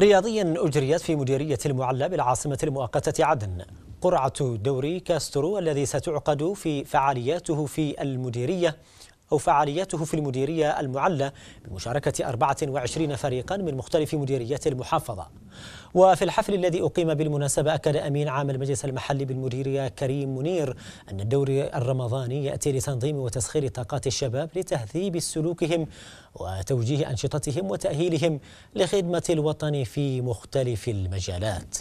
رياضيا أجريت في مديرية المعلى بالعاصمة المؤقتة عدن قرعة دوري كاسترو الذي ستعقد في فعالياته في المديرية أو فعالياته في المديرية المعلة بمشاركة 24 فريقا من مختلف مديريات المحافظة وفي الحفل الذي أقيم بالمناسبة أكد أمين عام المجلس المحلي بالمديرية كريم منير أن الدور الرمضاني يأتي لتنظيم وتسخير طاقات الشباب لتهذيب سلوكهم وتوجيه أنشطتهم وتأهيلهم لخدمة الوطن في مختلف المجالات